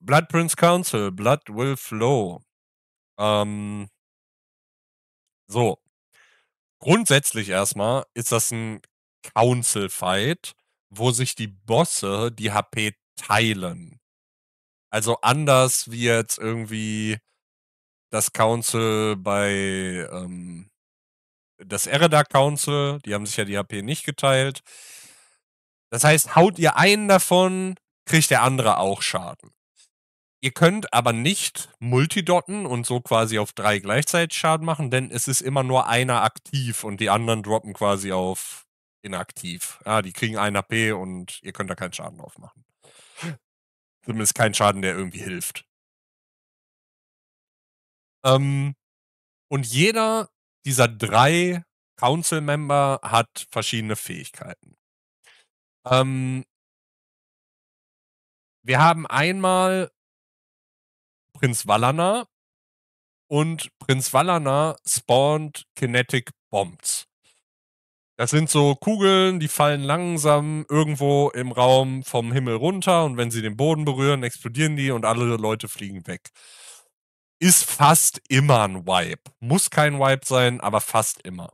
Blood Prince Council, Blood Will Flow. Ähm, so. Grundsätzlich erstmal ist das ein Council-Fight, wo sich die Bosse die HP teilen. Also anders wie jetzt irgendwie das Council bei ähm, das Eredak Council, die haben sich ja die HP nicht geteilt. Das heißt, haut ihr einen davon, kriegt der andere auch Schaden. Ihr könnt aber nicht multidotten und so quasi auf drei gleichzeitig Schaden machen, denn es ist immer nur einer aktiv und die anderen droppen quasi auf inaktiv. Ja, die kriegen ein HP und ihr könnt da keinen Schaden drauf machen. Zumindest keinen Schaden, der irgendwie hilft. Ähm, und jeder dieser drei Council-Member hat verschiedene Fähigkeiten. Ähm, wir haben einmal Prinz Wallana und Prinz Wallana spawnt Kinetic Bombs. Das sind so Kugeln, die fallen langsam irgendwo im Raum vom Himmel runter und wenn sie den Boden berühren, explodieren die und alle Leute fliegen weg. Ist fast immer ein Wipe. Muss kein Wipe sein, aber fast immer.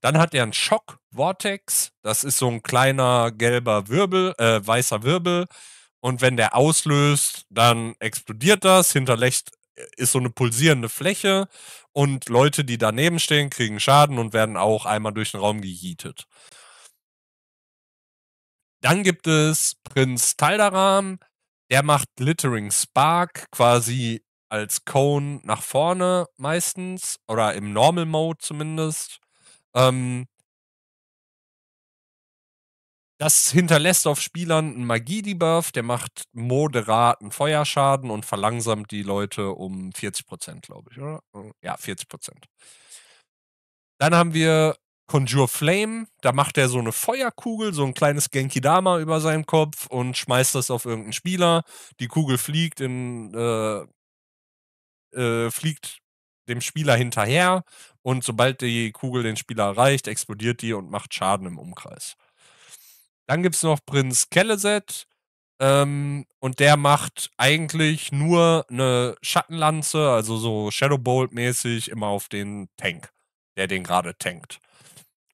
Dann hat er einen Schock Vortex. Das ist so ein kleiner gelber Wirbel, äh, weißer Wirbel, und wenn der auslöst, dann explodiert das, hinterlässt äh, ist so eine pulsierende Fläche und Leute, die daneben stehen, kriegen Schaden und werden auch einmal durch den Raum gejietet. Dann gibt es Prinz Taldaram, der macht Glittering Spark quasi als Cone nach vorne meistens oder im Normal Mode zumindest. Ähm, das hinterlässt auf Spielern einen Magie-Debuff, der macht moderaten Feuerschaden und verlangsamt die Leute um 40%, glaube ich, oder? Ja, 40%. Dann haben wir Conjure Flame, da macht er so eine Feuerkugel, so ein kleines Genki-Dama über seinen Kopf und schmeißt das auf irgendeinen Spieler. Die Kugel fliegt in, äh, äh, fliegt dem Spieler hinterher und sobald die Kugel den Spieler erreicht, explodiert die und macht Schaden im Umkreis. Dann gibt es noch Prinz Kelleset. Ähm, und der macht eigentlich nur eine Schattenlanze, also so shadowbolt mäßig immer auf den Tank, der den gerade tankt.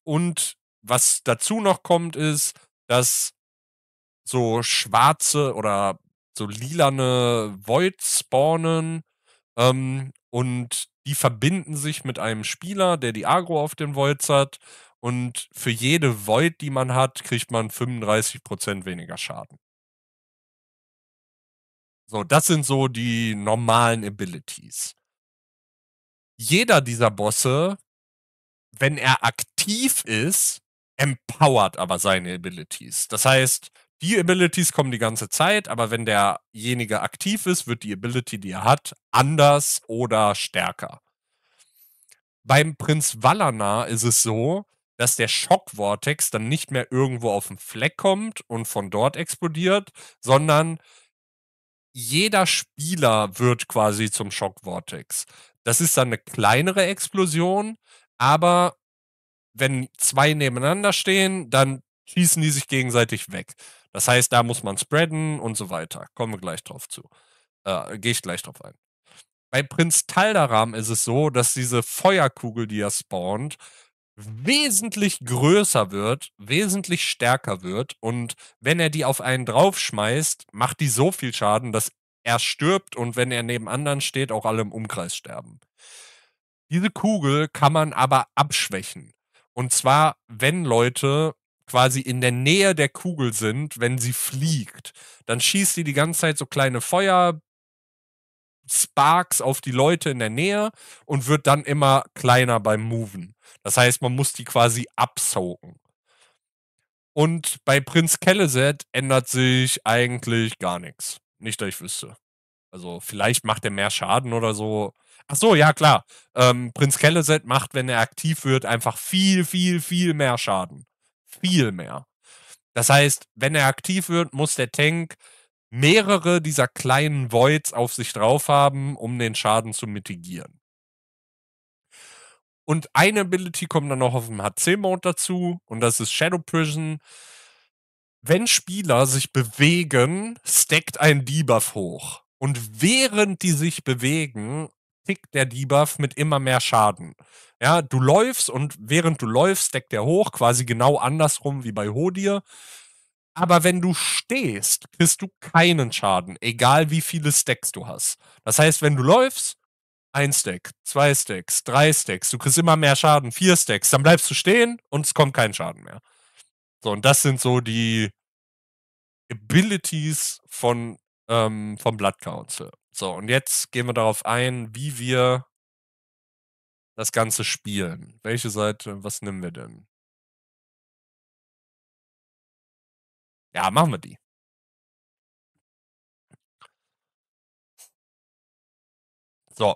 Und was dazu noch kommt, ist, dass so schwarze oder so lilane Voids spawnen ähm, und die verbinden sich mit einem Spieler, der die Agro auf den Voids hat und für jede Void, die man hat, kriegt man 35% weniger Schaden. So, das sind so die normalen Abilities. Jeder dieser Bosse, wenn er aktiv ist, empowert aber seine Abilities. Das heißt, die Abilities kommen die ganze Zeit, aber wenn derjenige aktiv ist, wird die Ability, die er hat, anders oder stärker. Beim Prinz Valana ist es so, dass der Schockvortex dann nicht mehr irgendwo auf den Fleck kommt und von dort explodiert, sondern jeder Spieler wird quasi zum Schockvortex. Das ist dann eine kleinere Explosion, aber wenn zwei nebeneinander stehen, dann schießen die sich gegenseitig weg. Das heißt, da muss man spreaden und so weiter. Kommen wir gleich drauf zu. Äh, Gehe ich gleich drauf ein. Bei Prinz Taldaram ist es so, dass diese Feuerkugel, die er spawnt, wesentlich größer wird, wesentlich stärker wird und wenn er die auf einen draufschmeißt, macht die so viel Schaden, dass er stirbt und wenn er neben anderen steht, auch alle im Umkreis sterben. Diese Kugel kann man aber abschwächen. Und zwar, wenn Leute quasi in der Nähe der Kugel sind, wenn sie fliegt, dann schießt sie die ganze Zeit so kleine Feuer, Sparks auf die Leute in der Nähe und wird dann immer kleiner beim Moven. Das heißt, man muss die quasi absaugen. Und bei Prinz Kelleset ändert sich eigentlich gar nichts. Nicht, dass ich wüsste. Also vielleicht macht er mehr Schaden oder so. Ach so, ja klar. Ähm, Prinz Kelleset macht, wenn er aktiv wird, einfach viel, viel, viel mehr Schaden. Viel mehr. Das heißt, wenn er aktiv wird, muss der Tank mehrere dieser kleinen Voids auf sich drauf haben, um den Schaden zu mitigieren. Und eine Ability kommt dann noch auf dem HC-Mode dazu und das ist Shadow Prison. Wenn Spieler sich bewegen, stackt ein Debuff hoch. Und während die sich bewegen, tickt der Debuff mit immer mehr Schaden. Ja, du läufst und während du läufst, deckt der hoch, quasi genau andersrum wie bei Hodir. Aber wenn du stehst, kriegst du keinen Schaden, egal wie viele Stacks du hast. Das heißt, wenn du läufst, ein Stack, zwei Stacks, drei Stacks, du kriegst immer mehr Schaden, vier Stacks, dann bleibst du stehen und es kommt kein Schaden mehr. So, und das sind so die Abilities von, ähm, vom Blood Council. So, und jetzt gehen wir darauf ein, wie wir das Ganze spielen. Welche Seite, was nehmen wir denn? Ja, machen wir die. So.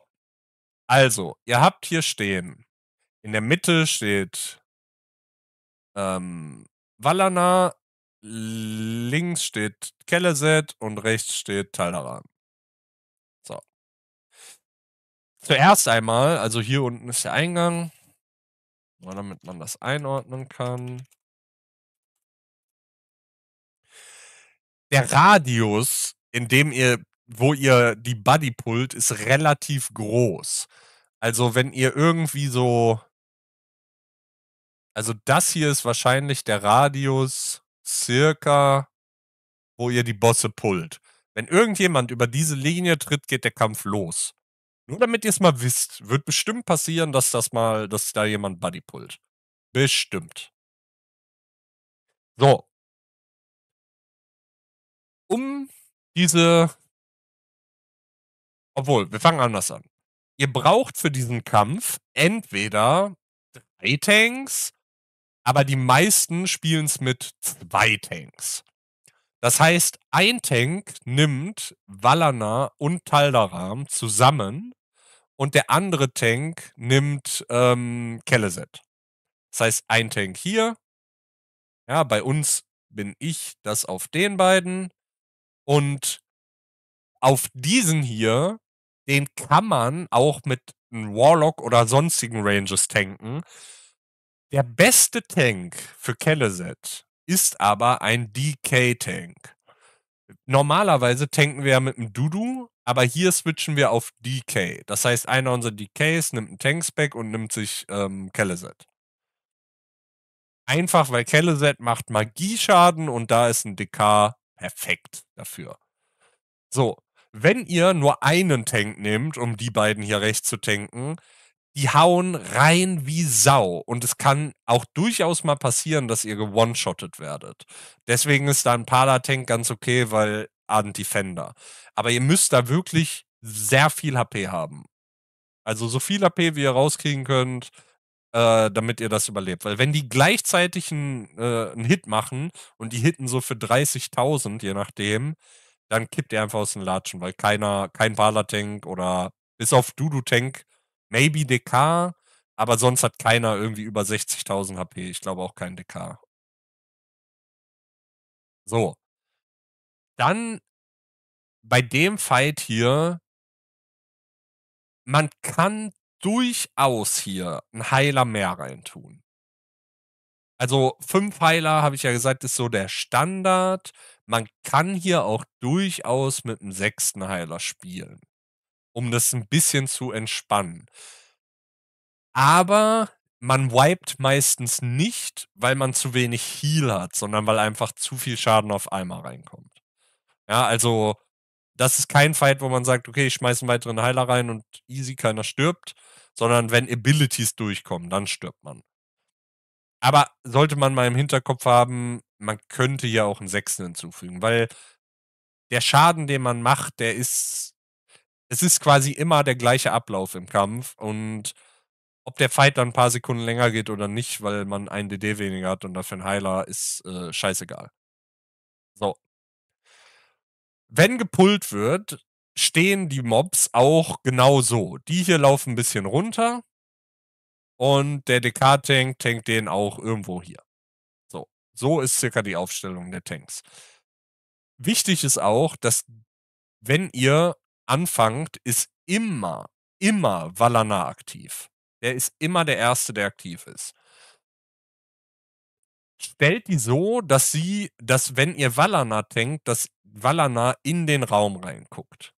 Also, ihr habt hier stehen. In der Mitte steht ähm, Wallana, links steht Kelleset und rechts steht Talaran. So. Zuerst einmal, also hier unten ist der Eingang, damit man das einordnen kann. der Radius, in dem ihr, wo ihr die Buddy pullt, ist relativ groß. Also wenn ihr irgendwie so, also das hier ist wahrscheinlich der Radius circa, wo ihr die Bosse pullt. Wenn irgendjemand über diese Linie tritt, geht der Kampf los. Nur damit ihr es mal wisst, wird bestimmt passieren, dass das mal, dass da jemand Buddy pullt. Bestimmt. So, um diese... Obwohl, wir fangen anders an. Ihr braucht für diesen Kampf entweder drei Tanks, aber die meisten spielen es mit zwei Tanks. Das heißt, ein Tank nimmt Valana und Taldaram zusammen und der andere Tank nimmt ähm, Kelleset. Das heißt, ein Tank hier. Ja, bei uns bin ich das auf den beiden. Und auf diesen hier, den kann man auch mit einem Warlock oder sonstigen Ranges tanken. Der beste Tank für Kelleset ist aber ein DK-Tank. Normalerweise tanken wir ja mit einem Dudu, aber hier switchen wir auf DK. Das heißt, einer unserer DKs nimmt einen Tank-Spec und nimmt sich ähm, Kelleset. Einfach, weil Kelleset macht Magieschaden und da ist ein DK perfekt dafür. So, wenn ihr nur einen Tank nehmt, um die beiden hier rechts zu tanken, die hauen rein wie Sau. Und es kann auch durchaus mal passieren, dass ihr gewone werdet. Deswegen ist da ein Pala-Tank ganz okay, weil Aden-Defender. Aber ihr müsst da wirklich sehr viel HP haben. Also so viel HP, wie ihr rauskriegen könnt, äh, damit ihr das überlebt. Weil wenn die gleichzeitig einen, äh, einen Hit machen und die hitten so für 30.000, je nachdem, dann kippt ihr einfach aus den Latschen, weil keiner, kein Valer-Tank oder bis auf Dudu Tank, maybe DK, aber sonst hat keiner irgendwie über 60.000 HP. Ich glaube auch kein DK. So. Dann bei dem Fight hier, man kann durchaus hier einen Heiler mehr reintun. Also fünf Heiler, habe ich ja gesagt, ist so der Standard. Man kann hier auch durchaus mit einem sechsten Heiler spielen, um das ein bisschen zu entspannen. Aber man wiped meistens nicht, weil man zu wenig Heal hat, sondern weil einfach zu viel Schaden auf einmal reinkommt. Ja, also das ist kein Fight, wo man sagt, okay, ich schmeiße einen weiteren Heiler rein und easy, keiner stirbt, sondern wenn Abilities durchkommen, dann stirbt man. Aber sollte man mal im Hinterkopf haben, man könnte ja auch einen Sechsten hinzufügen, weil der Schaden, den man macht, der ist. Es ist quasi immer der gleiche Ablauf im Kampf und ob der Fight dann ein paar Sekunden länger geht oder nicht, weil man einen DD weniger hat und dafür einen Heiler, ist äh, scheißegal. So. Wenn gepullt wird, stehen die Mobs auch genau so. Die hier laufen ein bisschen runter und der DK-Tank tankt den auch irgendwo hier. So, so ist circa die Aufstellung der Tanks. Wichtig ist auch, dass wenn ihr anfangt, ist immer, immer Valana aktiv. Der ist immer der Erste, der aktiv ist. Stellt die so, dass sie, dass wenn ihr Valana tankt, dass Valana in den Raum reinguckt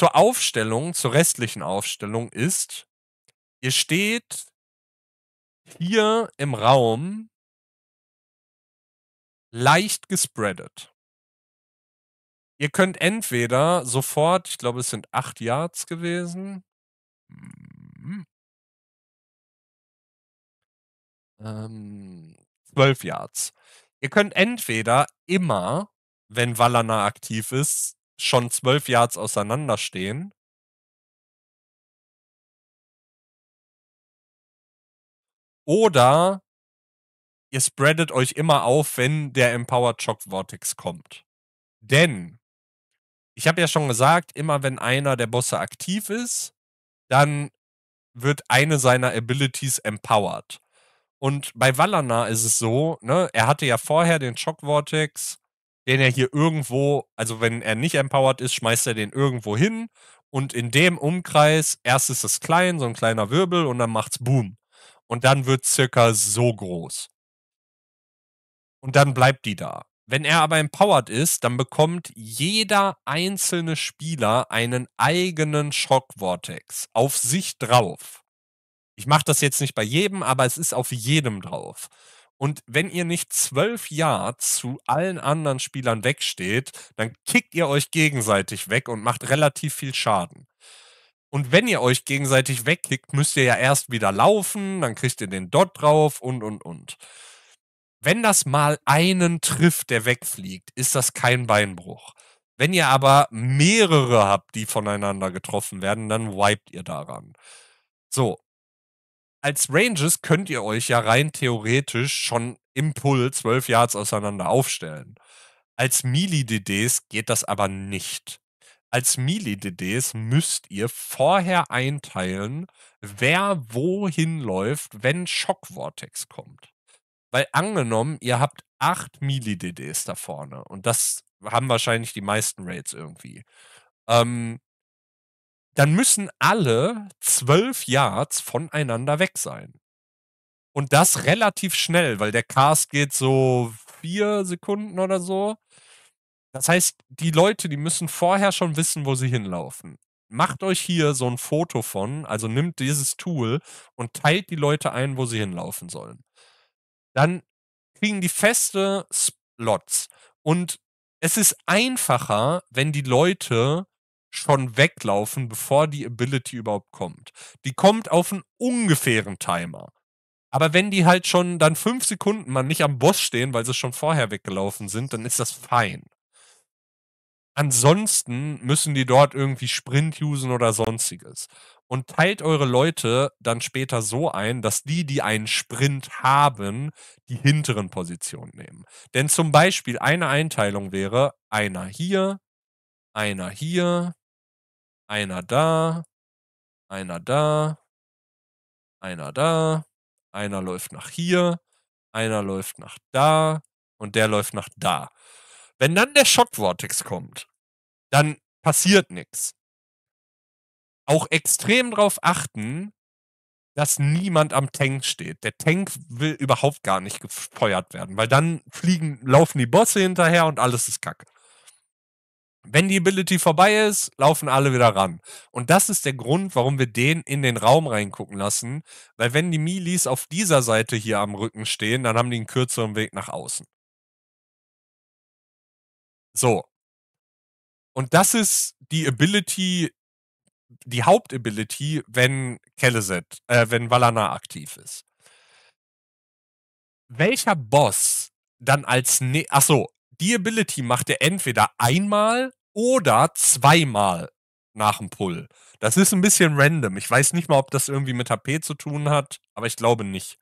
zur Aufstellung, zur restlichen Aufstellung ist, ihr steht hier im Raum leicht gespreadet. Ihr könnt entweder sofort, ich glaube, es sind acht Yards gewesen. Mhm, ähm, zwölf Yards. Ihr könnt entweder immer, wenn Wallana aktiv ist, schon zwölf Yards auseinanderstehen. Oder ihr spreadet euch immer auf, wenn der Empowered Shock Vortex kommt. Denn, ich habe ja schon gesagt, immer wenn einer der Bosse aktiv ist, dann wird eine seiner Abilities empowered. Und bei Valana ist es so, ne, er hatte ja vorher den Shock Vortex, den er hier irgendwo, also wenn er nicht empowered ist, schmeißt er den irgendwo hin und in dem Umkreis, erst ist es klein, so ein kleiner Wirbel und dann macht's Boom. Und dann wird circa so groß. Und dann bleibt die da. Wenn er aber empowered ist, dann bekommt jeder einzelne Spieler einen eigenen Schockvortex auf sich drauf. Ich mache das jetzt nicht bei jedem, aber es ist auf jedem drauf. Und wenn ihr nicht zwölf Jahre zu allen anderen Spielern wegsteht, dann kickt ihr euch gegenseitig weg und macht relativ viel Schaden. Und wenn ihr euch gegenseitig wegkickt, müsst ihr ja erst wieder laufen, dann kriegt ihr den Dot drauf und, und, und. Wenn das mal einen trifft, der wegfliegt, ist das kein Beinbruch. Wenn ihr aber mehrere habt, die voneinander getroffen werden, dann wiped ihr daran. So, als Ranges könnt ihr euch ja rein theoretisch schon im Pull 12 Yards auseinander aufstellen. Als Melee-DDs geht das aber nicht. Als Melee-DDs müsst ihr vorher einteilen, wer wohin läuft, wenn Schock-Vortex kommt. Weil angenommen, ihr habt acht Melee-DDs da vorne und das haben wahrscheinlich die meisten Raids irgendwie. Ähm, dann müssen alle zwölf Yards voneinander weg sein. Und das relativ schnell, weil der Cast geht so vier Sekunden oder so. Das heißt, die Leute, die müssen vorher schon wissen, wo sie hinlaufen. Macht euch hier so ein Foto von, also nimmt dieses Tool und teilt die Leute ein, wo sie hinlaufen sollen. Dann kriegen die feste Slots. Und es ist einfacher, wenn die Leute schon weglaufen, bevor die Ability überhaupt kommt. Die kommt auf einen ungefähren Timer. Aber wenn die halt schon dann fünf Sekunden mal nicht am Boss stehen, weil sie schon vorher weggelaufen sind, dann ist das fein. Ansonsten müssen die dort irgendwie Sprint usen oder sonstiges. Und teilt eure Leute dann später so ein, dass die, die einen Sprint haben, die hinteren Positionen nehmen. Denn zum Beispiel eine Einteilung wäre, einer hier, einer hier, einer da, einer da, einer da, einer läuft nach hier, einer läuft nach da und der läuft nach da. Wenn dann der Schockvortex kommt, dann passiert nichts. Auch extrem darauf achten, dass niemand am Tank steht. Der Tank will überhaupt gar nicht gefeuert werden, weil dann fliegen, laufen die Bosse hinterher und alles ist kacke. Wenn die Ability vorbei ist, laufen alle wieder ran. Und das ist der Grund, warum wir den in den Raum reingucken lassen. Weil wenn die Milis auf dieser Seite hier am Rücken stehen, dann haben die einen kürzeren Weg nach außen. So. Und das ist die Ability, die Hauptability, wenn Kelleset, äh, wenn Valana aktiv ist. Welcher Boss dann als ne Ach so, die Ability macht er entweder einmal oder zweimal nach dem Pull. Das ist ein bisschen random. Ich weiß nicht mal, ob das irgendwie mit HP zu tun hat, aber ich glaube nicht.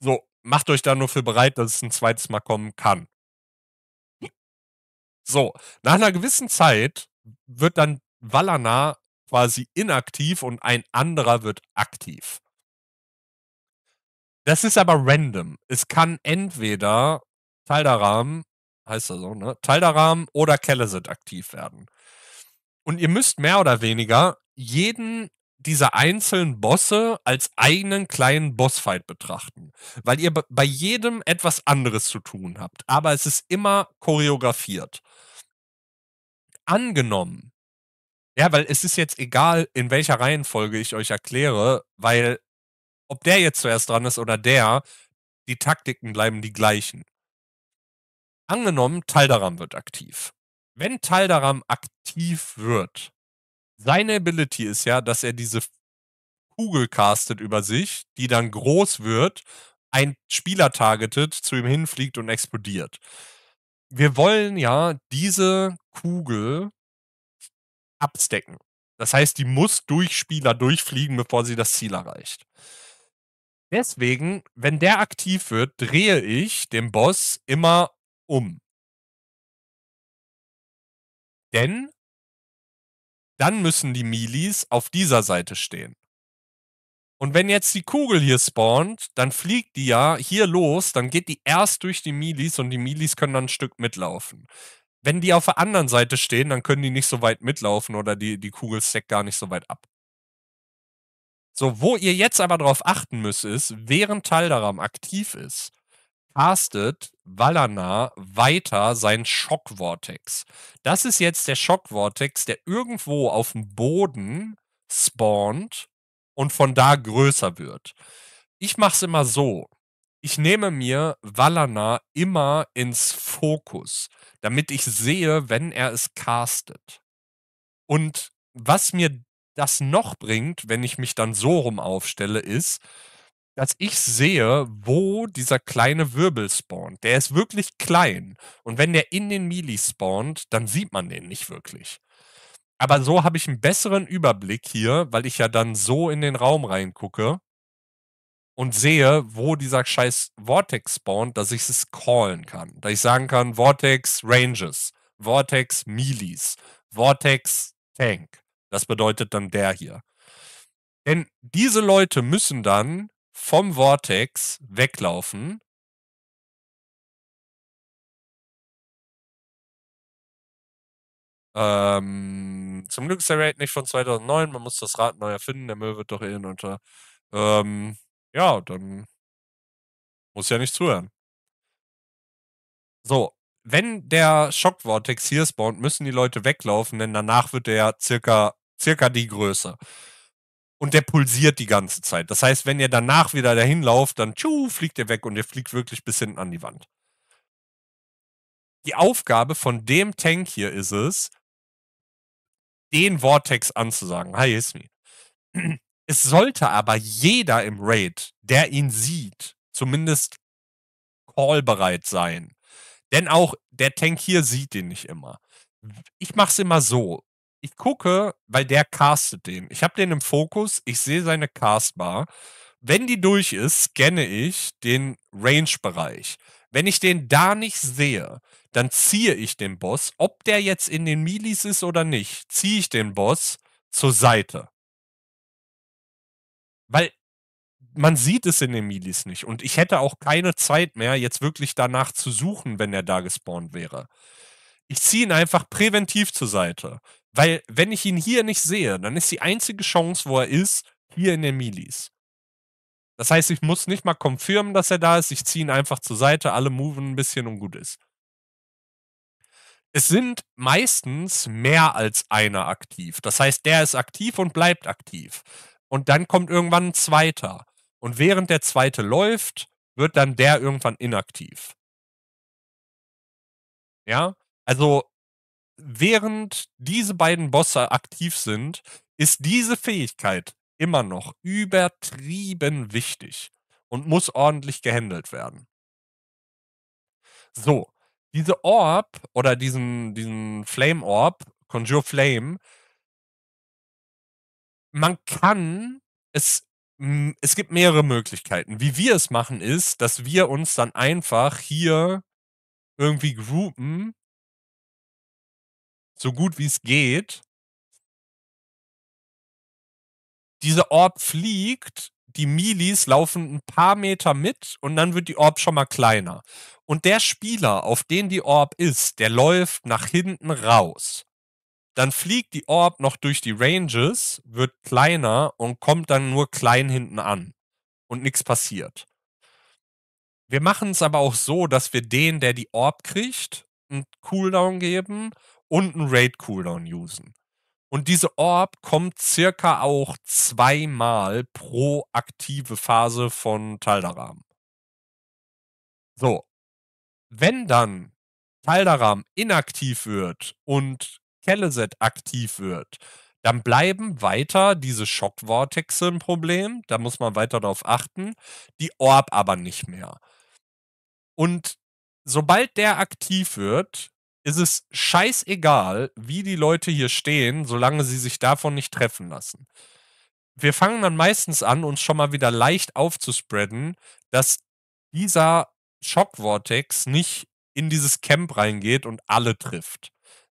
So, macht euch da nur für bereit, dass es ein zweites Mal kommen kann. So, nach einer gewissen Zeit wird dann Valana quasi inaktiv und ein anderer wird aktiv. Das ist aber random. Es kann entweder Taldaram, heißt er so, ne? Taldaram oder Kellesit aktiv werden. Und ihr müsst mehr oder weniger jeden dieser einzelnen Bosse als eigenen kleinen Bossfight betrachten, weil ihr bei jedem etwas anderes zu tun habt, aber es ist immer choreografiert. Angenommen, ja, weil es ist jetzt egal, in welcher Reihenfolge ich euch erkläre, weil ob der jetzt zuerst dran ist oder der, die Taktiken bleiben die gleichen. Angenommen, Taldaram wird aktiv. Wenn Taldaram aktiv wird, seine Ability ist ja, dass er diese Kugel castet über sich, die dann groß wird, ein Spieler targetet, zu ihm hinfliegt und explodiert. Wir wollen ja diese Kugel abstecken. Das heißt, die muss durch Spieler durchfliegen, bevor sie das Ziel erreicht. Deswegen, wenn der aktiv wird, drehe ich den Boss immer um. Denn dann müssen die Milis auf dieser Seite stehen. Und wenn jetzt die Kugel hier spawnt, dann fliegt die ja hier los, dann geht die erst durch die Milis und die Milis können dann ein Stück mitlaufen. Wenn die auf der anderen Seite stehen, dann können die nicht so weit mitlaufen oder die, die Kugel steckt gar nicht so weit ab. So, wo ihr jetzt aber darauf achten müsst, ist, während Taldaram aktiv ist, castet Valana weiter seinen Schockvortex. Das ist jetzt der Schockvortex, der irgendwo auf dem Boden spawnt und von da größer wird. Ich mache es immer so. Ich nehme mir Valana immer ins Fokus, damit ich sehe, wenn er es castet. Und was mir das noch bringt, wenn ich mich dann so rum aufstelle, ist, dass ich sehe, wo dieser kleine Wirbel spawnt. Der ist wirklich klein. Und wenn der in den Melee spawnt, dann sieht man den nicht wirklich. Aber so habe ich einen besseren Überblick hier, weil ich ja dann so in den Raum reingucke und sehe, wo dieser scheiß Vortex spawnt, dass ich es callen kann. Dass ich sagen kann, Vortex Ranges, Vortex Mealies, Vortex Tank. Das bedeutet dann der hier. Denn diese Leute müssen dann vom Vortex weglaufen. Ähm, zum Glück ist der Raid nicht von 2009. Man muss das Rad neu erfinden. Der Müll wird doch eh hinunter. Ähm, ja, dann muss ja nicht zuhören. So, wenn der Vortex hier spawnt, müssen die Leute weglaufen, denn danach wird der circa, circa die Größe und der pulsiert die ganze Zeit. Das heißt, wenn ihr danach wieder dahin lauft, dann tschu, fliegt er weg und er fliegt wirklich bis hinten an die Wand. Die Aufgabe von dem Tank hier ist es, den Vortex anzusagen. Hi, Ismi. Es sollte aber jeder im Raid, der ihn sieht, zumindest callbereit sein. Denn auch der Tank hier sieht ihn nicht immer. Ich mache es immer so ich gucke, weil der castet den. Ich habe den im Fokus, ich sehe seine Castbar. Wenn die durch ist, scanne ich den Range-Bereich. Wenn ich den da nicht sehe, dann ziehe ich den Boss, ob der jetzt in den Milis ist oder nicht, ziehe ich den Boss zur Seite. Weil man sieht es in den Milis nicht. Und ich hätte auch keine Zeit mehr, jetzt wirklich danach zu suchen, wenn er da gespawnt wäre. Ich ziehe ihn einfach präventiv zur Seite. Weil, wenn ich ihn hier nicht sehe, dann ist die einzige Chance, wo er ist, hier in den Milis. Das heißt, ich muss nicht mal konfirmen, dass er da ist. Ich ziehe ihn einfach zur Seite, alle moven ein bisschen und gut ist. Es sind meistens mehr als einer aktiv. Das heißt, der ist aktiv und bleibt aktiv. Und dann kommt irgendwann ein zweiter. Und während der zweite läuft, wird dann der irgendwann inaktiv. Ja, also während diese beiden Bosse aktiv sind, ist diese Fähigkeit immer noch übertrieben wichtig und muss ordentlich gehandelt werden. So, diese Orb oder diesen, diesen Flame Orb, Conjure Flame, man kann es es gibt mehrere Möglichkeiten. Wie wir es machen ist, dass wir uns dann einfach hier irgendwie groupen so gut wie es geht. Diese Orb fliegt, die Milis laufen ein paar Meter mit und dann wird die Orb schon mal kleiner. Und der Spieler, auf den die Orb ist, der läuft nach hinten raus. Dann fliegt die Orb noch durch die Ranges, wird kleiner und kommt dann nur klein hinten an. Und nichts passiert. Wir machen es aber auch so, dass wir den, der die Orb kriegt, einen Cooldown geben und einen Raid-Cooldown usen. Und diese Orb kommt circa auch zweimal pro aktive Phase von Taldaram. So. Wenn dann Taldaram inaktiv wird und Kelleset aktiv wird, dann bleiben weiter diese Schockvortexe ein Problem. Da muss man weiter darauf achten. Die Orb aber nicht mehr. Und sobald der aktiv wird, ist es scheißegal, wie die Leute hier stehen, solange sie sich davon nicht treffen lassen. Wir fangen dann meistens an, uns schon mal wieder leicht aufzuspreaden, dass dieser Schockvortex nicht in dieses Camp reingeht und alle trifft.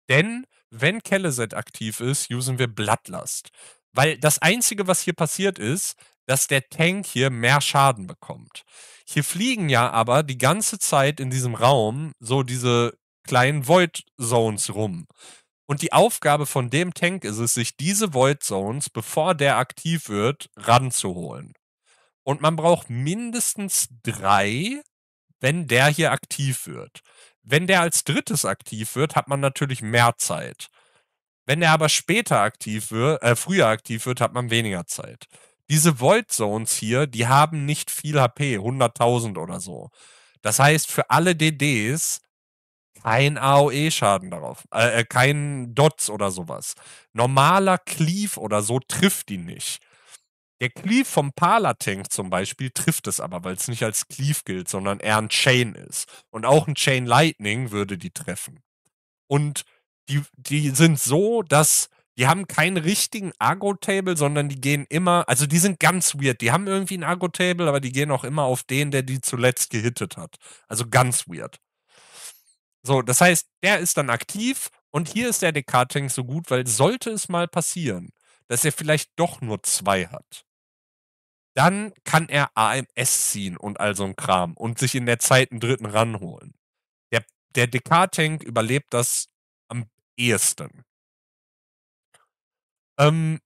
Denn wenn Kelleset aktiv ist, usen wir Blattlast. Weil das Einzige, was hier passiert ist, dass der Tank hier mehr Schaden bekommt. Hier fliegen ja aber die ganze Zeit in diesem Raum so diese kleinen Void Zones rum. Und die Aufgabe von dem Tank ist es, sich diese Void Zones, bevor der aktiv wird, ranzuholen. Und man braucht mindestens drei, wenn der hier aktiv wird. Wenn der als drittes aktiv wird, hat man natürlich mehr Zeit. Wenn er aber später aktiv wird, äh, früher aktiv wird, hat man weniger Zeit. Diese Void Zones hier, die haben nicht viel HP, 100.000 oder so. Das heißt, für alle DDs kein AOE-Schaden darauf. Äh, äh, kein Dots oder sowas. Normaler Cleave oder so trifft ihn nicht. Der Cleave vom Pala-Tank zum Beispiel trifft es aber, weil es nicht als Cleave gilt, sondern eher ein Chain ist. Und auch ein Chain Lightning würde die treffen. Und die, die sind so, dass die haben keinen richtigen argo table sondern die gehen immer, also die sind ganz weird. Die haben irgendwie ein argo table aber die gehen auch immer auf den, der die zuletzt gehittet hat. Also ganz weird. So, das heißt, der ist dann aktiv und hier ist der Descartes-Tank so gut, weil sollte es mal passieren, dass er vielleicht doch nur zwei hat, dann kann er AMS ziehen und all so ein Kram und sich in der Zeit einen dritten ranholen. Der, der Descartes-Tank überlebt das am ehesten. Ähm,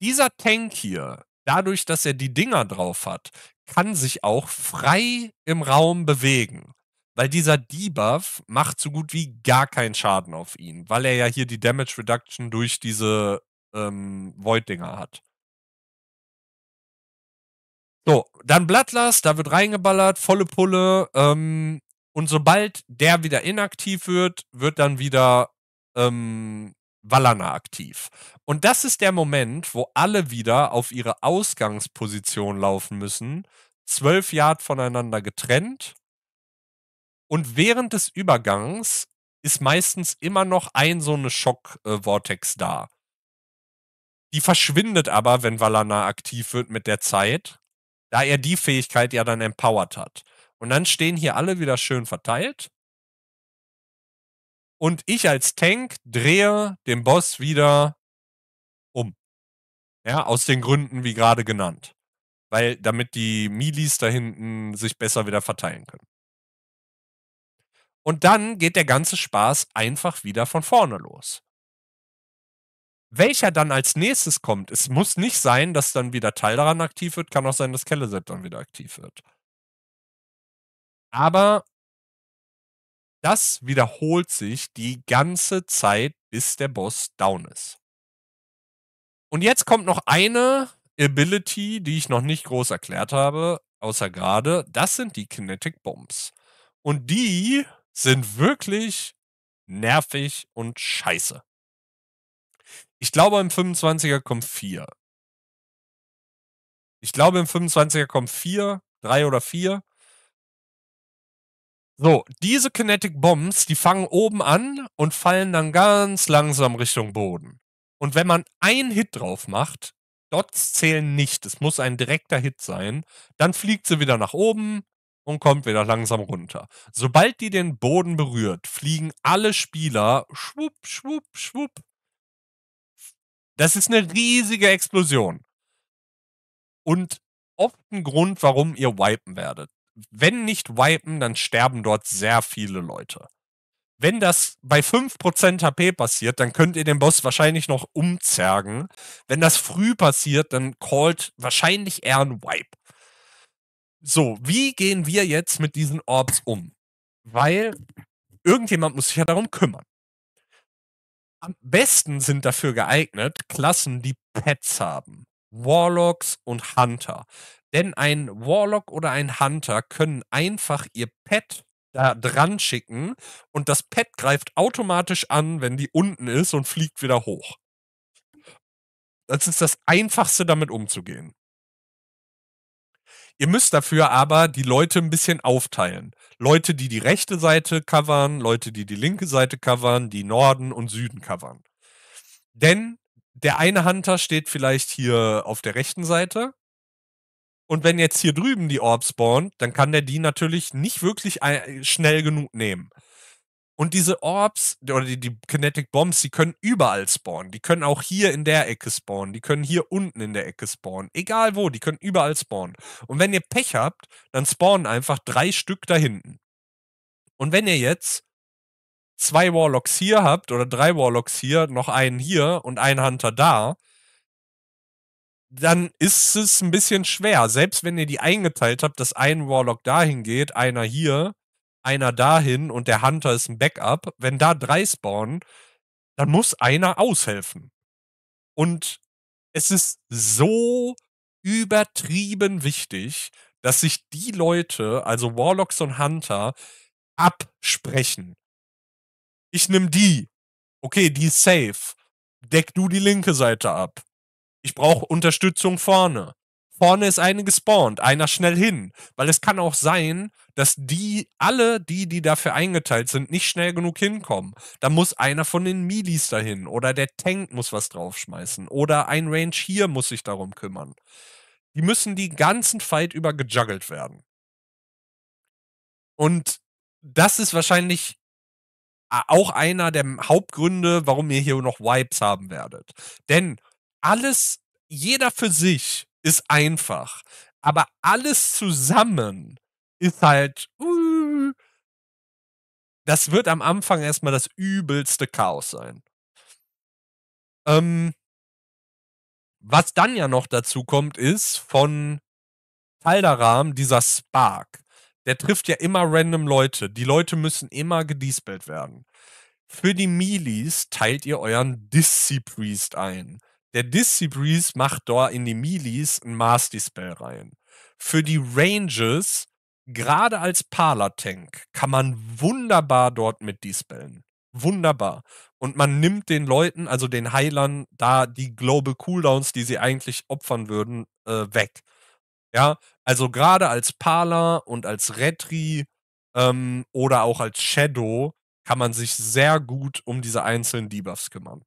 dieser Tank hier, dadurch, dass er die Dinger drauf hat, kann sich auch frei im Raum bewegen weil dieser Debuff macht so gut wie gar keinen Schaden auf ihn, weil er ja hier die Damage Reduction durch diese ähm, Void-Dinger hat. So, dann Bloodlust, da wird reingeballert, volle Pulle. Ähm, und sobald der wieder inaktiv wird, wird dann wieder ähm, Wallana aktiv. Und das ist der Moment, wo alle wieder auf ihre Ausgangsposition laufen müssen, zwölf Yard voneinander getrennt und während des Übergangs ist meistens immer noch ein so eine Schock-Vortex äh, da. Die verschwindet aber, wenn Valana aktiv wird mit der Zeit, da er die Fähigkeit ja dann empowered hat. Und dann stehen hier alle wieder schön verteilt. Und ich als Tank drehe den Boss wieder um. Ja, aus den Gründen wie gerade genannt. Weil damit die Milis da hinten sich besser wieder verteilen können. Und dann geht der ganze Spaß einfach wieder von vorne los. Welcher dann als nächstes kommt, es muss nicht sein, dass dann wieder Teil daran aktiv wird, kann auch sein, dass Kelleset dann wieder aktiv wird. Aber das wiederholt sich die ganze Zeit, bis der Boss down ist. Und jetzt kommt noch eine Ability, die ich noch nicht groß erklärt habe, außer gerade. Das sind die Kinetic Bombs. Und die sind wirklich nervig und scheiße. Ich glaube, im 25er kommt vier. Ich glaube, im 25er kommt vier, drei oder vier. So, diese Kinetic Bombs, die fangen oben an und fallen dann ganz langsam Richtung Boden. Und wenn man einen Hit drauf macht, Dots zählen nicht, es muss ein direkter Hit sein, dann fliegt sie wieder nach oben, und kommt wieder langsam runter. Sobald die den Boden berührt, fliegen alle Spieler schwupp, schwupp, schwupp. Das ist eine riesige Explosion. Und oft ein Grund, warum ihr wipen werdet. Wenn nicht wipen, dann sterben dort sehr viele Leute. Wenn das bei 5% HP passiert, dann könnt ihr den Boss wahrscheinlich noch umzergen. Wenn das früh passiert, dann callt wahrscheinlich eher ein Wipe. So, wie gehen wir jetzt mit diesen Orbs um? Weil irgendjemand muss sich ja darum kümmern. Am besten sind dafür geeignet Klassen, die Pets haben. Warlocks und Hunter. Denn ein Warlock oder ein Hunter können einfach ihr Pet da dran schicken und das Pet greift automatisch an, wenn die unten ist und fliegt wieder hoch. Das ist das Einfachste, damit umzugehen. Ihr müsst dafür aber die Leute ein bisschen aufteilen. Leute, die die rechte Seite covern, Leute, die die linke Seite covern, die Norden und Süden covern. Denn der eine Hunter steht vielleicht hier auf der rechten Seite. Und wenn jetzt hier drüben die Orb spawnt, dann kann der die natürlich nicht wirklich schnell genug nehmen. Und diese Orbs oder die, die, Kinetic Bombs, die können überall spawnen. Die können auch hier in der Ecke spawnen. Die können hier unten in der Ecke spawnen. Egal wo, die können überall spawnen. Und wenn ihr Pech habt, dann spawnen einfach drei Stück da hinten. Und wenn ihr jetzt zwei Warlocks hier habt oder drei Warlocks hier, noch einen hier und einen Hunter da, dann ist es ein bisschen schwer. Selbst wenn ihr die eingeteilt habt, dass ein Warlock dahin geht, einer hier, einer dahin und der Hunter ist ein Backup, wenn da drei spawnen, dann muss einer aushelfen. Und es ist so übertrieben wichtig, dass sich die Leute, also Warlocks und Hunter, absprechen. Ich nehme die. Okay, die ist safe. Deck du die linke Seite ab. Ich brauche Unterstützung vorne vorne ist eine gespawnt, einer schnell hin. Weil es kann auch sein, dass die, alle die, die dafür eingeteilt sind, nicht schnell genug hinkommen. Da muss einer von den Milis dahin oder der Tank muss was draufschmeißen oder ein Range hier muss sich darum kümmern. Die müssen die ganzen Fight über gejuggelt werden. Und das ist wahrscheinlich auch einer der Hauptgründe, warum ihr hier noch Wipes haben werdet. Denn alles, jeder für sich ist einfach. Aber alles zusammen ist halt, uh, das wird am Anfang erstmal das übelste Chaos sein. Ähm, was dann ja noch dazu kommt, ist von Taldaram dieser Spark. Der trifft ja immer random Leute. Die Leute müssen immer gedispelt werden. Für die Milis teilt ihr euren Dissi-Priest ein. Der Dizzy Breeze macht da in die Melis ein Mastery Spell rein. Für die Ranges, gerade als Parler-Tank, kann man wunderbar dort mit Dispellen. Wunderbar. Und man nimmt den Leuten, also den Heilern, da die Global Cooldowns, die sie eigentlich opfern würden, äh, weg. Ja, also gerade als Parler und als Retri ähm, oder auch als Shadow kann man sich sehr gut um diese einzelnen Debuffs kümmern.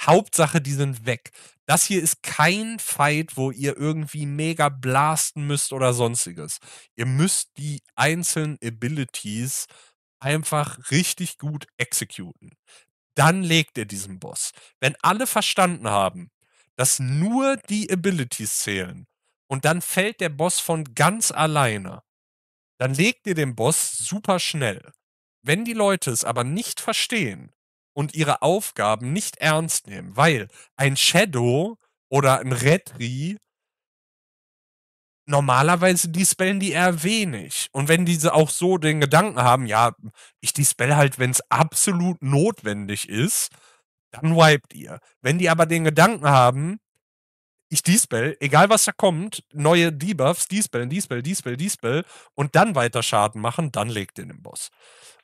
Hauptsache, die sind weg. Das hier ist kein Fight, wo ihr irgendwie mega blasten müsst oder sonstiges. Ihr müsst die einzelnen Abilities einfach richtig gut exekuten. Dann legt ihr diesen Boss. Wenn alle verstanden haben, dass nur die Abilities zählen und dann fällt der Boss von ganz alleine, dann legt ihr den Boss super schnell. Wenn die Leute es aber nicht verstehen, und ihre Aufgaben nicht ernst nehmen, weil ein Shadow oder ein Retri normalerweise dispellen die eher wenig. Und wenn diese auch so den Gedanken haben, ja, ich dispel halt, wenn es absolut notwendig ist, dann wiped ihr. Wenn die aber den Gedanken haben, ich Dispel, egal was da kommt, neue Debuffs, Dispel, Dispel, Dispel, Dispel und dann weiter Schaden machen, dann legt ihr den Boss.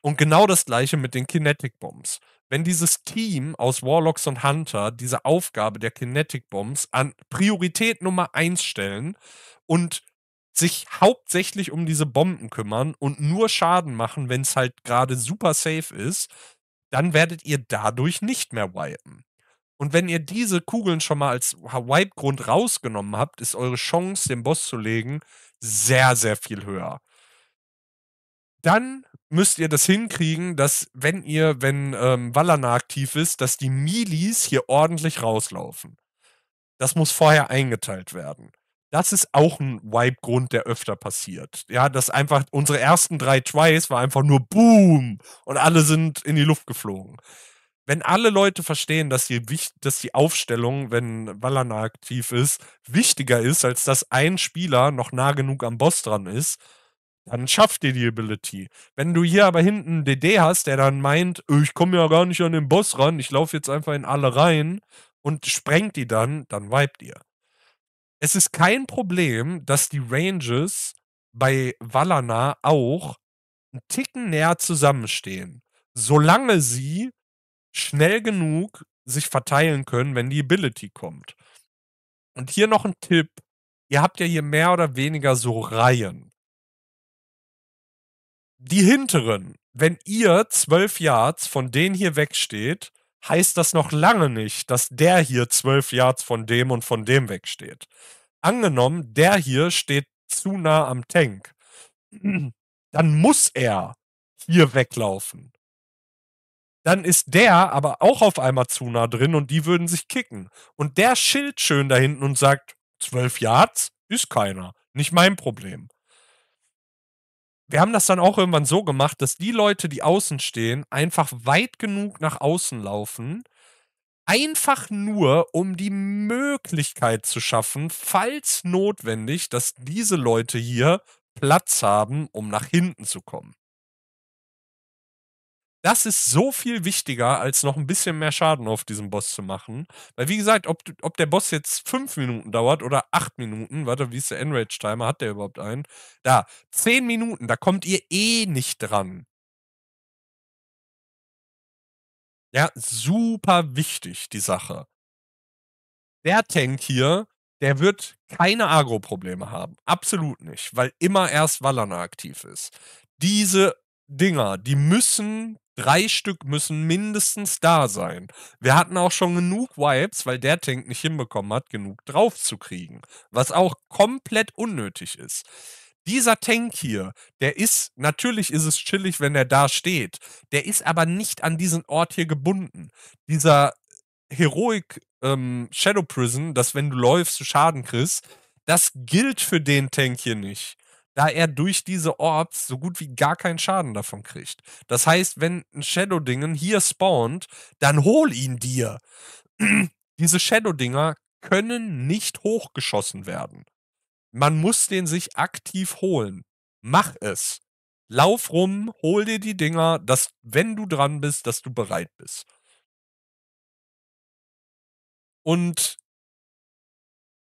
Und genau das gleiche mit den Kinetic Bombs. Wenn dieses Team aus Warlocks und Hunter diese Aufgabe der Kinetic Bombs an Priorität Nummer 1 stellen und sich hauptsächlich um diese Bomben kümmern und nur Schaden machen, wenn es halt gerade super safe ist, dann werdet ihr dadurch nicht mehr wipen. Und wenn ihr diese Kugeln schon mal als Wipe-Grund rausgenommen habt, ist eure Chance, den Boss zu legen, sehr, sehr viel höher. Dann müsst ihr das hinkriegen, dass, wenn ihr, wenn ähm, Valana aktiv ist, dass die Milis hier ordentlich rauslaufen. Das muss vorher eingeteilt werden. Das ist auch ein Wipe-Grund, der öfter passiert. Ja, dass einfach unsere ersten drei Tries war einfach nur Boom und alle sind in die Luft geflogen wenn alle Leute verstehen, dass die, dass die Aufstellung, wenn Wallana aktiv ist, wichtiger ist, als dass ein Spieler noch nah genug am Boss dran ist, dann schafft ihr die Ability. Wenn du hier aber hinten einen DD hast, der dann meint, ich komme ja gar nicht an den Boss ran, ich laufe jetzt einfach in alle rein und sprengt die dann, dann vibet ihr. Es ist kein Problem, dass die Ranges bei Valana auch einen Ticken näher zusammenstehen, solange sie schnell genug sich verteilen können, wenn die Ability kommt. Und hier noch ein Tipp. Ihr habt ja hier mehr oder weniger so Reihen. Die hinteren, wenn ihr zwölf Yards von denen hier wegsteht, heißt das noch lange nicht, dass der hier zwölf Yards von dem und von dem wegsteht. Angenommen, der hier steht zu nah am Tank, dann muss er hier weglaufen dann ist der aber auch auf einmal zu nah drin und die würden sich kicken. Und der schilt schön da hinten und sagt, 12 Yards ist keiner. Nicht mein Problem. Wir haben das dann auch irgendwann so gemacht, dass die Leute, die außen stehen, einfach weit genug nach außen laufen, einfach nur, um die Möglichkeit zu schaffen, falls notwendig, dass diese Leute hier Platz haben, um nach hinten zu kommen. Das ist so viel wichtiger, als noch ein bisschen mehr Schaden auf diesem Boss zu machen. Weil, wie gesagt, ob, ob der Boss jetzt fünf Minuten dauert oder acht Minuten, warte, wie ist der Enrage-Timer? Hat der überhaupt einen? Da, zehn Minuten, da kommt ihr eh nicht dran. Ja, super wichtig, die Sache. Der Tank hier, der wird keine Agro-Probleme haben. Absolut nicht, weil immer erst Wallana aktiv ist. Diese Dinger, die müssen Drei Stück müssen mindestens da sein. Wir hatten auch schon genug Wipes, weil der Tank nicht hinbekommen hat, genug draufzukriegen. Was auch komplett unnötig ist. Dieser Tank hier, der ist, natürlich ist es chillig, wenn er da steht. Der ist aber nicht an diesen Ort hier gebunden. Dieser Heroic ähm, Shadow Prison, dass wenn du läufst, du Schaden kriegst, das gilt für den Tank hier nicht da er durch diese Orbs so gut wie gar keinen Schaden davon kriegt. Das heißt, wenn ein Shadow-Dingen hier spawnt, dann hol ihn dir. Diese Shadow-Dinger können nicht hochgeschossen werden. Man muss den sich aktiv holen. Mach es. Lauf rum, hol dir die Dinger, dass, wenn du dran bist, dass du bereit bist. Und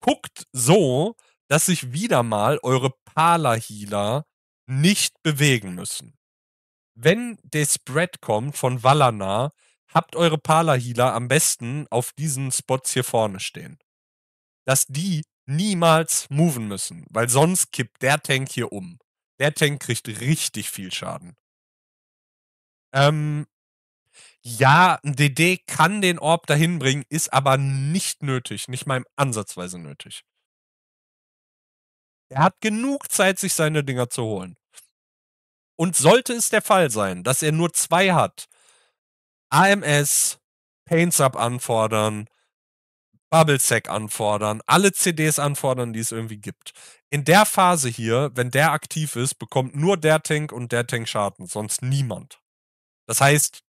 guckt so, dass sich wieder mal eure Hala-Healer nicht bewegen müssen. Wenn der Spread kommt von Valana, habt eure Pala-Healer am besten auf diesen Spots hier vorne stehen. Dass die niemals moven müssen, weil sonst kippt der Tank hier um. Der Tank kriegt richtig viel Schaden. Ähm, ja, ein DD kann den Orb dahin bringen, ist aber nicht nötig, nicht mal ansatzweise nötig. Er hat genug Zeit, sich seine Dinger zu holen. Und sollte es der Fall sein, dass er nur zwei hat, AMS, Paints Up anfordern, BubbleSec anfordern, alle CDs anfordern, die es irgendwie gibt. In der Phase hier, wenn der aktiv ist, bekommt nur der Tank und der Tank Schaden, sonst niemand. Das heißt,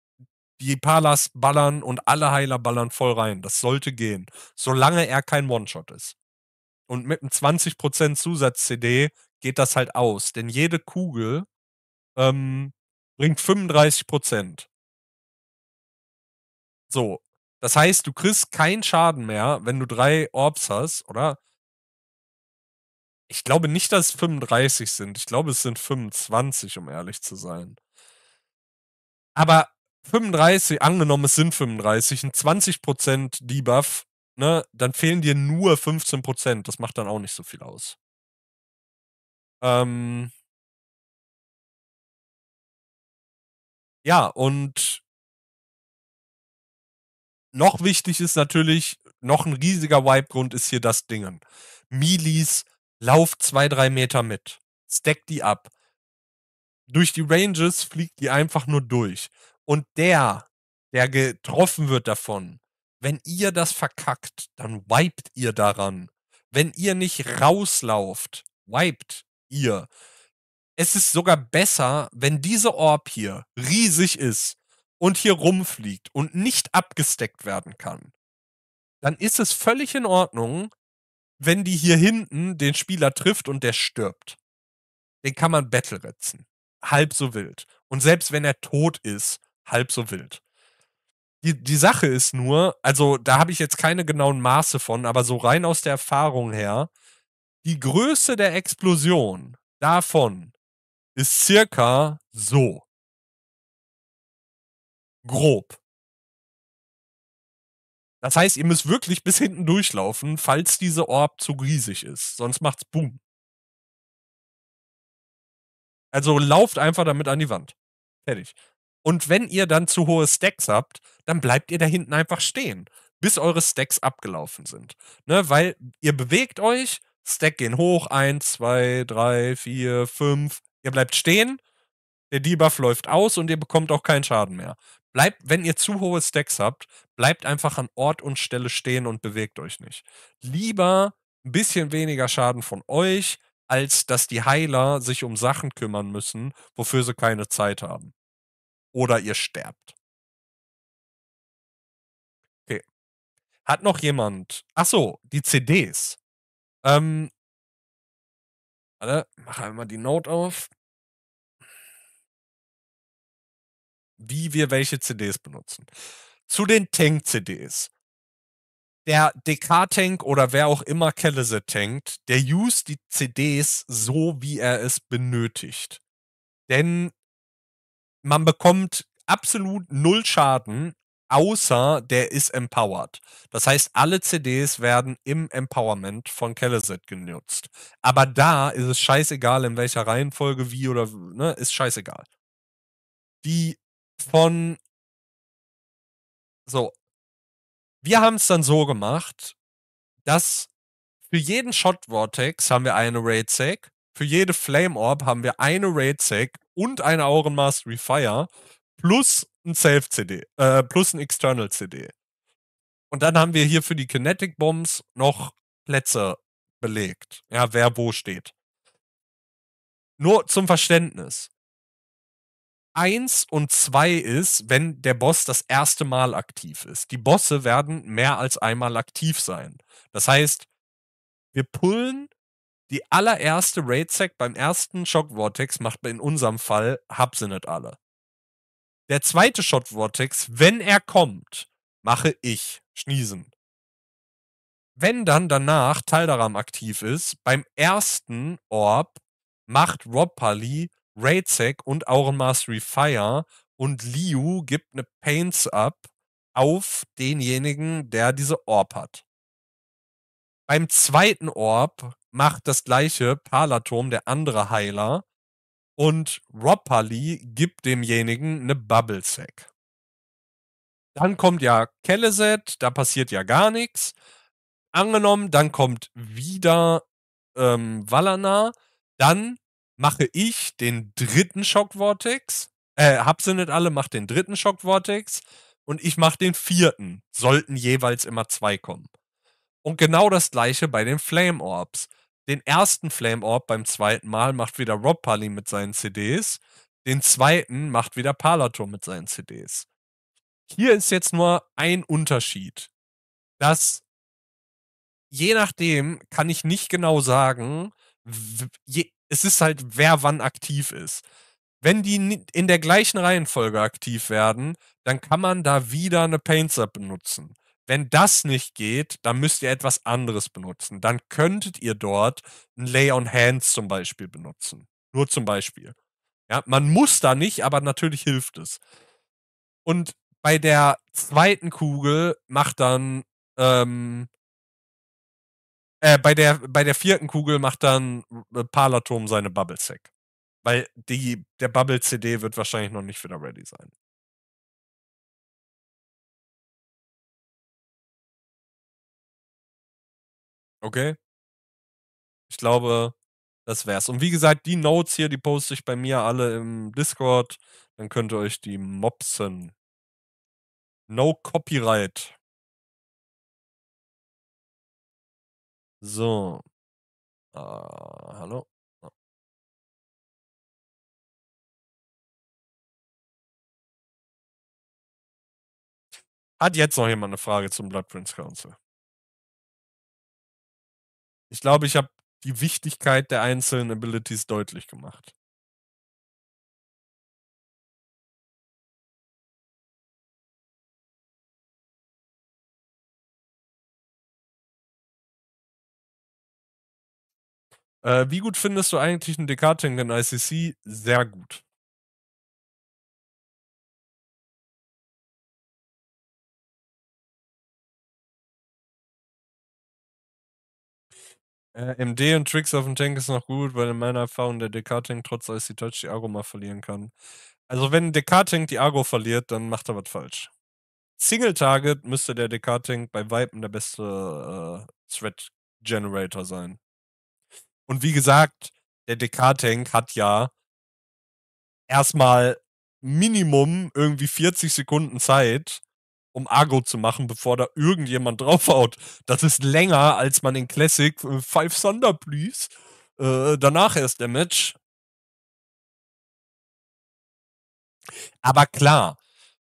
die Palas ballern und alle Heiler ballern voll rein. Das sollte gehen, solange er kein One-Shot ist. Und mit einem 20% Zusatz-CD geht das halt aus. Denn jede Kugel ähm, bringt 35%. So. Das heißt, du kriegst keinen Schaden mehr, wenn du drei Orbs hast, oder? Ich glaube nicht, dass es 35 sind. Ich glaube, es sind 25, um ehrlich zu sein. Aber 35, angenommen es sind 35, ein 20% Debuff ne, dann fehlen dir nur 15 Das macht dann auch nicht so viel aus. Ähm ja, und noch wichtig ist natürlich, noch ein riesiger vibe grund ist hier das Dingen. Milis, lauf zwei, drei Meter mit. Stack die ab. Durch die Ranges fliegt die einfach nur durch. Und der, der getroffen wird davon, wenn ihr das verkackt, dann wiped ihr daran. Wenn ihr nicht rauslauft, wiped ihr. Es ist sogar besser, wenn diese Orb hier riesig ist und hier rumfliegt und nicht abgesteckt werden kann. Dann ist es völlig in Ordnung, wenn die hier hinten den Spieler trifft und der stirbt. Den kann man battle retzen Halb so wild. Und selbst wenn er tot ist, halb so wild. Die, die Sache ist nur, also da habe ich jetzt keine genauen Maße von, aber so rein aus der Erfahrung her, die Größe der Explosion davon ist circa so. Grob. Das heißt, ihr müsst wirklich bis hinten durchlaufen, falls diese Orb zu riesig ist. Sonst macht's Boom. Also lauft einfach damit an die Wand. Fertig. Und wenn ihr dann zu hohe Stacks habt, dann bleibt ihr da hinten einfach stehen, bis eure Stacks abgelaufen sind. Ne? Weil ihr bewegt euch, Stack gehen hoch, 1, 2, 3, 4, 5. Ihr bleibt stehen, der Debuff läuft aus und ihr bekommt auch keinen Schaden mehr. Bleibt, wenn ihr zu hohe Stacks habt, bleibt einfach an Ort und Stelle stehen und bewegt euch nicht. Lieber ein bisschen weniger Schaden von euch, als dass die Heiler sich um Sachen kümmern müssen, wofür sie keine Zeit haben oder ihr sterbt. Okay. Hat noch jemand? Achso, die CDs. Ähm, warte, mach einmal die Note auf. Wie wir welche CDs benutzen. Zu den Tank-CDs. Der DK-Tank oder wer auch immer Kellese tankt, der use die CDs so, wie er es benötigt. Denn man bekommt absolut null Schaden, außer der ist empowered. Das heißt, alle CDs werden im Empowerment von Kelleset genutzt. Aber da ist es scheißegal, in welcher Reihenfolge, wie oder, ne, ist scheißegal. Die von, so, wir haben es dann so gemacht, dass für jeden Shot Vortex haben wir eine Raid Sack für jede Flame Orb haben wir eine Raid Sack und eine Auron Mastery Fire plus ein Safe CD, äh, plus ein External CD. Und dann haben wir hier für die Kinetic Bombs noch Plätze belegt. Ja, wer wo steht. Nur zum Verständnis. Eins und zwei ist, wenn der Boss das erste Mal aktiv ist. Die Bosse werden mehr als einmal aktiv sein. Das heißt, wir pullen die allererste Raid-Sack beim ersten Shock-Vortex macht in unserem Fall, hab nicht alle. Der zweite Shock vortex wenn er kommt, mache ich Schniesen. Wenn dann danach Taldaram aktiv ist, beim ersten Orb macht Rob Pally, Raidsec und Auron Mastery Fire und Liu gibt eine Paints Up auf denjenigen, der diese Orb hat. Beim zweiten Orb macht das gleiche, Palatom, der andere Heiler. Und Ropali gibt demjenigen eine Bubble Sack. Dann kommt ja Kelleset, da passiert ja gar nichts. Angenommen, dann kommt wieder ähm, Valana. Dann mache ich den dritten Schockvortex. Äh, hab sie nicht alle, macht den dritten Schockvortex. Und ich mache den vierten. Sollten jeweils immer zwei kommen. Und genau das gleiche bei den Flame Orbs. Den ersten Flame Orb beim zweiten Mal macht wieder Rob Pally mit seinen CDs. Den zweiten macht wieder Palator mit seinen CDs. Hier ist jetzt nur ein Unterschied, dass je nachdem kann ich nicht genau sagen, je, es ist halt, wer wann aktiv ist. Wenn die in der gleichen Reihenfolge aktiv werden, dann kann man da wieder eine Paint-Sub benutzen. Wenn das nicht geht, dann müsst ihr etwas anderes benutzen. Dann könntet ihr dort ein Lay on Hands zum Beispiel benutzen. Nur zum Beispiel. Ja, man muss da nicht, aber natürlich hilft es. Und bei der zweiten Kugel macht dann ähm, äh, bei der bei der vierten Kugel macht dann äh, Palatom seine Bubble Sack. Weil die, der Bubble CD wird wahrscheinlich noch nicht wieder ready sein. Okay. Ich glaube, das wär's. Und wie gesagt, die Notes hier, die poste ich bei mir alle im Discord. Dann könnt ihr euch die mopsen. No Copyright. So. Uh, hallo. Ah. Hat jetzt noch jemand eine Frage zum Blood Prince Council? ich glaube, ich habe die Wichtigkeit der einzelnen Abilities deutlich gemacht. Äh, wie gut findest du eigentlich einen Descartes in ICC? Sehr gut. Äh, MD und Tricks auf dem Tank ist noch gut, weil in meiner Erfahrung der DK-Tank trotz als die Touch die Argo mal verlieren kann. Also wenn DK-Tank die Argo verliert, dann macht er was falsch. Single-Target müsste der DK-Tank bei Vipen der beste äh, Threat-Generator sein. Und wie gesagt, der DK-Tank hat ja erstmal Minimum irgendwie 40 Sekunden Zeit, um Argo zu machen, bevor da irgendjemand draufhaut. Das ist länger, als man in Classic äh, Five Thunder, please. Äh, danach erst Damage. Aber klar,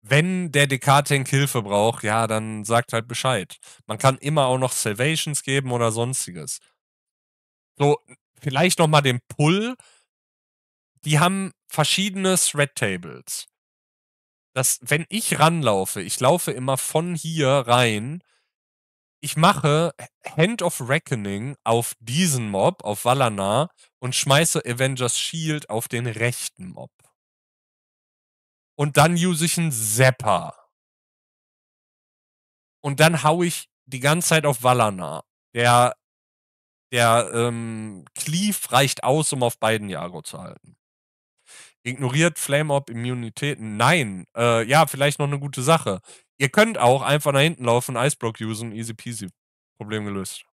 wenn der dk Hilfe braucht, ja, dann sagt halt Bescheid. Man kann immer auch noch Salvations geben oder sonstiges. So, vielleicht nochmal den Pull. Die haben verschiedene Thread Tables dass wenn ich ranlaufe, ich laufe immer von hier rein, ich mache Hand of Reckoning auf diesen Mob, auf Valana, und schmeiße Avengers Shield auf den rechten Mob. Und dann use ich einen Zepper. Und dann hau ich die ganze Zeit auf Valana. Der, der ähm, Cleave reicht aus, um auf beiden Jago zu halten. Ignoriert flame Op immunitäten Nein. Äh, ja, vielleicht noch eine gute Sache. Ihr könnt auch einfach nach hinten laufen, Iceblock usen, easy peasy. Problem gelöst.